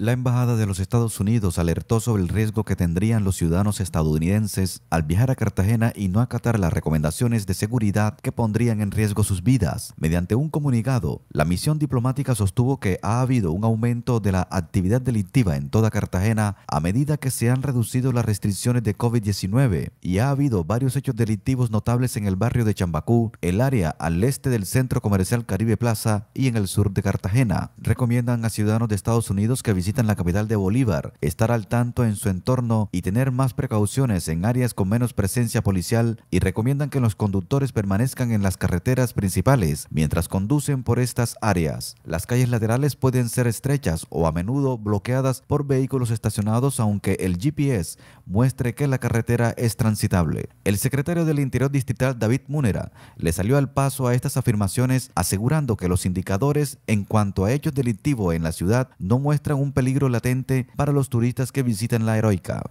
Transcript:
La Embajada de los Estados Unidos alertó sobre el riesgo que tendrían los ciudadanos estadounidenses al viajar a Cartagena y no acatar las recomendaciones de seguridad que pondrían en riesgo sus vidas. Mediante un comunicado, la misión diplomática sostuvo que ha habido un aumento de la actividad delictiva en toda Cartagena a medida que se han reducido las restricciones de COVID-19 y ha habido varios hechos delictivos notables en el barrio de Chambacú, el área al este del Centro Comercial Caribe Plaza y en el sur de Cartagena. Recomiendan a ciudadanos de Estados Unidos que visiten visitan la capital de Bolívar, estar al tanto en su entorno y tener más precauciones en áreas con menos presencia policial y recomiendan que los conductores permanezcan en las carreteras principales mientras conducen por estas áreas. Las calles laterales pueden ser estrechas o a menudo bloqueadas por vehículos estacionados aunque el GPS muestre que la carretera es transitable. El secretario del Interior Distrital David Munera le salió al paso a estas afirmaciones asegurando que los indicadores en cuanto a hechos delictivos en la ciudad no muestran un peligro latente para los turistas que visitan la heroica.